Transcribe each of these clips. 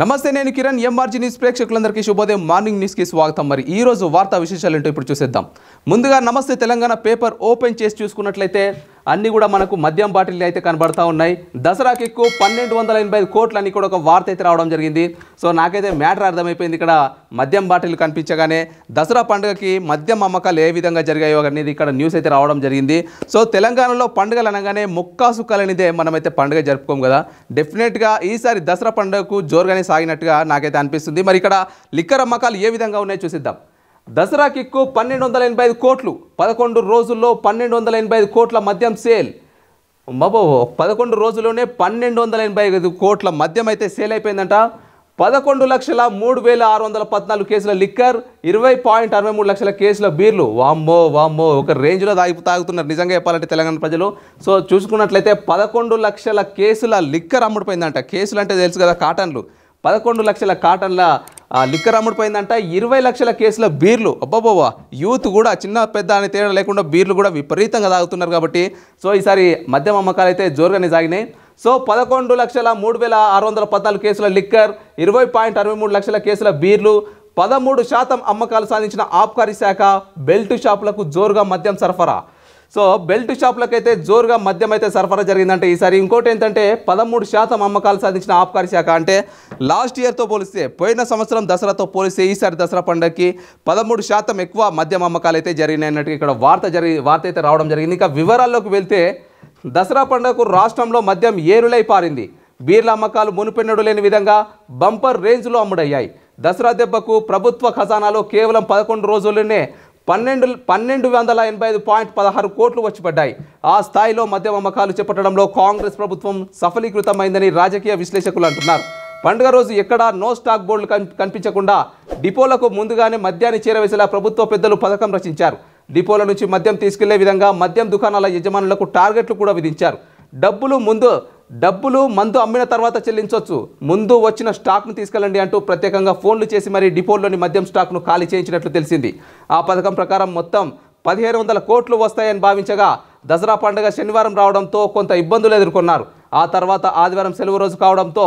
నమస్తే నేను Kiran MRG news ప్రేక్షకులందరికీ శుభోదయం మార్నింగ్ న్యూస్కి స్వాగతం మరి ఈ రోజు వార్తా విశేషాలు ఏంటో ఇప్పుడు చూసేద్దాం ముందుగా నమస్తే తెలంగాణ పేపర్ ఓపెన్ చేసి చూసుకున్నట్లయితే అన్నీ కూడా మనకు మద్యం బాటిల్ అయితే కనబడతా ఉన్నాయి దసరా కిక్కు పన్నెండు వందల ఎనభై కోట్లు అని కూడా ఒక వార్త అయితే రావడం జరిగింది సో నాకైతే మ్యాటర్ అర్థమైపోయింది ఇక్కడ మద్యం బాటిల్ కనిపించగానే దసరా పండుగకి మద్యం అమ్మకాలు ఏ విధంగా జరిగాయో అనేది ఇక్కడ న్యూస్ అయితే రావడం జరిగింది సో తెలంగాణలో పండుగలు అనగానే ముక్కాసు కలనిదే మనమైతే పండుగ జరుపుకోం కదా డెఫినెట్గా ఈసారి దసరా పండుగకు జోరుగానే సాగినట్టుగా నాకైతే అనిపిస్తుంది మరి ఇక్కడ లిక్కర్ అమ్మకాలు ఏ విధంగా ఉన్నాయో చూసిద్దాం దసరా కిక్కు పన్నెండు వందల ఎనభై ఐదు కోట్లు పదకొండు రోజుల్లో పన్నెండు వందల ఎనభై ఐదు కోట్ల మద్యం సేల్ బాబో పదకొండు రోజుల్లోనే పన్నెండు వందల ఎనభై ఐదు కోట్ల మద్యం అయితే సేల్ అయిపోయిందంట పదకొండు లక్షల మూడు వేల ఆరు వందల పద్నాలుగు కేసుల లిక్కర్ ఇరవై పాయింట్ అరవై మూడు లక్షల కేసుల బీర్లు వామ్మో వామ్మో ఒక రేంజ్లో తాగి తాగుతున్నారు నిజంగా చెప్పాలంటే తెలంగాణ ప్రజలు సో చూసుకున్నట్లయితే పదకొండు లక్షల కేసుల లిక్కర్ అమ్ముడిపోయిందంట కేసులు అంటే తెలుసు కదా కాటన్లు పదకొండు లక్షల కాటన్ల లిక్కర్ పోయిందంట ఇరవై లక్షల కేసుల బీర్లు అబ్బాబోబా యూత్ కూడా చిన్న పెద్ద అని తేడా లేకుండా బీర్లు కూడా విపరీతంగా తాగుతున్నారు కాబట్టి సో ఈసారి మద్యం అమ్మకాలు అయితే జోరుగానే సాగినాయి సో పదకొండు లక్షల మూడు వేల ఆరు వందల పద్నాలుగు కేసుల లిక్కర్ ఇరవై పాయింట్ అరవై మూడు లక్షల కేసుల బీర్లు పదమూడు శాతం అమ్మకాలు సాధించిన ఆబ్కారీ శాఖ బెల్ట్ షాపులకు జోరుగా మద్యం సరఫరా సో బెల్ట్ షాప్లకు అయితే జోరుగా మద్యం అయితే సరఫరా జరిగిందంటే ఈసారి ఇంకోటి ఏంటంటే పదమూడు శాతం అమ్మకాలు సాధించిన ఆబ్కారి శాఖ అంటే లాస్ట్ ఇయర్తో పోలిస్తే పోయిన సంవత్సరం దసరాతో పోలిస్తే ఈసారి దసరా పండుగకి పదమూడు శాతం ఎక్కువ మద్యం అమ్మకాలు అయితే అన్నట్టు ఇక్కడ వార్త జరిగి వార్త అయితే రావడం జరిగింది ఇంకా వివరాల్లోకి వెళ్తే దసరా పండుగకు రాష్ట్రంలో మద్యం ఏరులై పారింది బీర్ల అమ్మకాలు మునుపెన్నడు లేని విధంగా బంపర్ రేంజ్లో అమ్ముడయ్యాయి దసరా దెబ్బకు ప్రభుత్వ ఖజానాలో కేవలం పదకొండు రోజుల్లోనే పన్నెండు పన్నెండు వందల ఎనభై ఐదు పాయింట్ పదహారు కోట్లు వచ్చి పడ్డాయి ఆ స్థాయిలో మద్యం అమ్మకాలు చేపట్టడంలో కాంగ్రెస్ ప్రభుత్వం సఫలీకృతమైందని రాజకీయ విశ్లేషకులు అంటున్నారు పండుగ రోజు ఎక్కడా నో స్టాక్ బోర్డులు కనిపించకుండా డిపోలకు ముందుగానే మద్యాన్ని చేరవేసేలా ప్రభుత్వ పెద్దలు పథకం రచించారు డిపోల నుంచి మద్యం తీసుకెళ్లే విధంగా మద్యం దుకాణాల యజమానులకు టార్గెట్లు కూడా విధించారు డబ్బులు ముందు డబ్బులు మందు అమ్మిన తర్వాత చెల్లించవచ్చు ముందు వచ్చిన స్టాక్ను తీసుకెళ్ళండి అంటూ ప్రత్యేకంగా ఫోన్లు చేసి మరీ డిపోల్లోని మద్యం స్టాక్ను ఖాళీ చేయించినట్లు తెలిసింది ఆ పథకం ప్రకారం మొత్తం పదిహేను వందల కోట్లు వస్తాయని భావించగా దసరా పండుగ శనివారం రావడంతో కొంత ఇబ్బందులు ఎదుర్కొన్నారు ఆ తర్వాత ఆదివారం సెలవు రోజు కావడంతో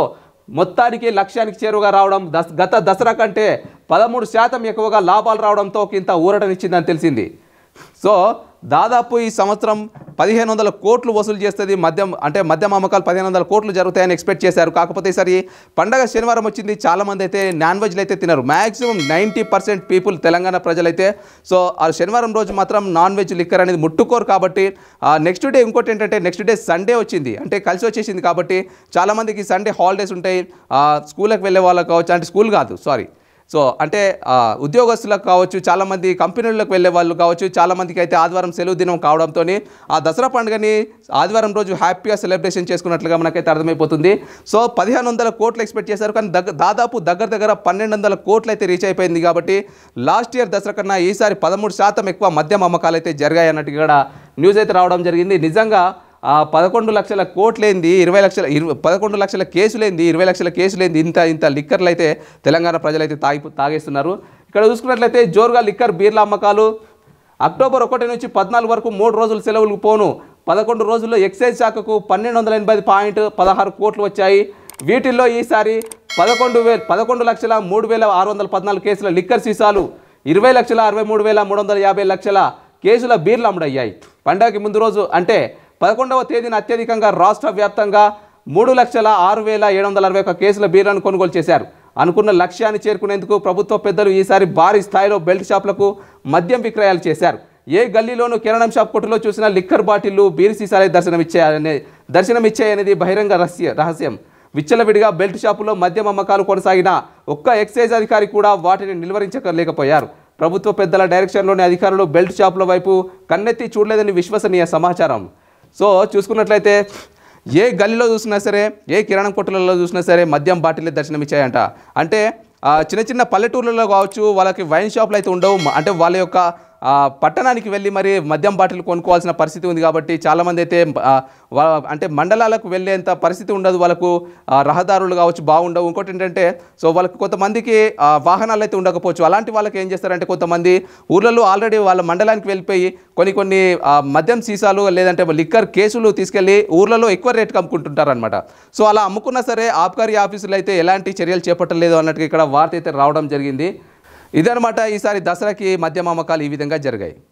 మొత్తానికి లక్ష్యానికి చేరువగా రావడం గత దసరా కంటే పదమూడు శాతం ఎక్కువగా లాభాలు రావడంతో కింద ఊరటనిచ్చిందని తెలిసింది సో దాదాపు ఈ సంవత్సరం పదిహేను వందల కోట్లు వసూలు చేస్తుంది మద్యం అంటే మద్యం అమ్మకాలు పదిహేను వందల కోట్లు జరుగుతాయని ఎక్స్పెక్ట్ చేశారు కాకపోతే ఈసారి పండగ శనివారం వచ్చింది చాలామంది అయితే నాన్ వెజ్లు అయితే తినరు maximum ninety percent people Telangana ప్రజలైతే సో ఆ శనివారం రోజు మాత్రం నాన్ వెజ్ లిక్కర్ అనేది ముట్టుకోరు కాబట్టి నెక్స్ట్ డే ఇంకోటి ఏంటంటే నెక్స్ట్ డే సండే వచ్చింది అంటే కలిసి వచ్చేసింది కాబట్టి చాలామందికి సండే హాలిడేస్ ఉంటాయి స్కూల్కి వెళ్ళే వాళ్ళకు కావచ్చు అంటే స్కూల్ కాదు సారీ సో అంటే ఉద్యోగస్తులకు కావచ్చు చాలామంది కంపెనీలకు వెళ్ళే వాళ్ళు కావచ్చు చాలామందికి అయితే ఆదివారం సెలవు దినం కావడంతో ఆ దసరా పండుగని ఆదివారం రోజు హ్యాపీగా సెలబ్రేషన్ చేసుకున్నట్లుగా మనకైతే అర్థమైపోతుంది సో పదిహేను వందల కోట్లు ఎక్స్పెక్ట్ చేశారు కానీ దగ్గర దాదాపు దగ్గర దగ్గర పన్నెండు వందల కోట్లు అయితే రీచ్ అయిపోయింది కాబట్టి లాస్ట్ ఇయర్ దసరా కన్నా ఈసారి పదమూడు శాతం ఎక్కువ మద్యం అమ్మకాలు అయితే జరిగాయి అన్నట్టు కూడా న్యూస్ అయితే రావడం జరిగింది నిజంగా ఆ పదకొండు లక్షల కోట్లేంది ఇరవై లక్షల ఇరవై పదకొండు లక్షల కేసులేంది ఇరవై లక్షల కేసులేంది ఇంత ఇంత లిక్కర్లు అయితే తెలంగాణ ప్రజలైతే తాగి తాగేస్తున్నారు ఇక్కడ చూసుకున్నట్లయితే జోరుగా లిక్కర్ బీర్ల అమ్మకాలు అక్టోబర్ ఒకటి నుంచి పద్నాలుగు వరకు మూడు రోజులు సెలవులకు పోను పదకొండు రోజుల్లో ఎక్సైజ్ శాఖకు పన్నెండు వందల ఎనభై పాయింట్ పదహారు కోట్లు వచ్చాయి వీటిల్లో ఈసారి పదకొండు వేలు పదకొండు లక్షల మూడు వేల ఆరు వందల పద్నాలుగు కేసుల లిక్కర్ సీసాలు ఇరవై లక్షల అరవై మూడు వేల మూడు వందల యాభై లక్షల కేసుల బీర్లు అమ్ముడయ్యాయి పండగకి ముందు రోజు అంటే పదకొండవ తేదీన అత్యధికంగా రాష్ట్ర వ్యాప్తంగా మూడు లక్షల ఆరు వేల ఏడు వందల అరవై ఒక్క కేసుల బీర్లను కొనుగోలు చేశారు అనుకున్న లక్ష్యాన్ని చేరుకునేందుకు ప్రభుత్వ పెద్దలు ఈసారి భారీ స్థాయిలో బెల్ట్ షాపులకు మద్యం విక్రయాలు చేశారు ఏ గల్లీలోనూ కిరణం షాప్ కొట్టులో చూసిన లిక్కర్ బాటిళ్లు బీర్ సీసాలే దర్శనమిచ్చాయనే దర్శనమిచ్చాయనేది బహిరంగ రహస్య రహస్యం విచ్చలవిడిగా బెల్ట్ షాపులో మద్యం అమ్మకాలు కొనసాగిన ఒక్క ఎక్సైజ్ అధికారి కూడా వాటిని నిలువరించలేకపోయారు ప్రభుత్వ పెద్దల డైరెక్షన్లోని అధికారులు బెల్ట్ షాపుల వైపు కన్నెత్తి చూడలేదని విశ్వసనీయ సమాచారం సో చూసుకున్నట్లయితే ఏ గల్లీలో చూసినా సరే ఏ కిరాణం కొట్టులలో చూసినా సరే మద్యం బాటిలే దర్శనమిచ్చాయంట అంటే చిన్న చిన్న పల్లెటూర్లలో కావచ్చు వాళ్ళకి వైన్ షాపులు అయితే ఉండవు అంటే వాళ్ళ యొక్క పట్టణానికి వెళ్ళి మరి మద్యం బాటిల్ కొనుక్కోవాల్సిన పరిస్థితి ఉంది కాబట్టి చాలామంది అయితే అంటే మండలాలకు వెళ్ళేంత పరిస్థితి ఉండదు వాళ్ళకు రహదారులు కావచ్చు బాగుండవు ఇంకోటి ఏంటంటే సో వాళ్ళకి కొంతమందికి వాహనాలు అయితే ఉండకపోవచ్చు అలాంటి వాళ్ళకి ఏం చేస్తారంటే కొంతమంది ఊర్లలో ఆల్రెడీ వాళ్ళ మండలానికి వెళ్ళిపోయి కొన్ని కొన్ని మద్యం సీసాలు లేదంటే లిక్కర్ కేసులు తీసుకెళ్ళి ఊర్లలో ఎక్కువ రేటుకి అమ్ముకుంటుంటారనమాట సో అలా అమ్ముకున్నా సరే ఆబ్కారీ ఆఫీసులు అయితే ఎలాంటి చర్యలు చేపట్టలేదు అన్నట్టుగా ఇక్కడ వార్త అయితే రావడం జరిగింది ఇదనమాట ఈసారి దసరాకి మద్యం అమ్మకాలు ఈ విధంగా జరిగాయి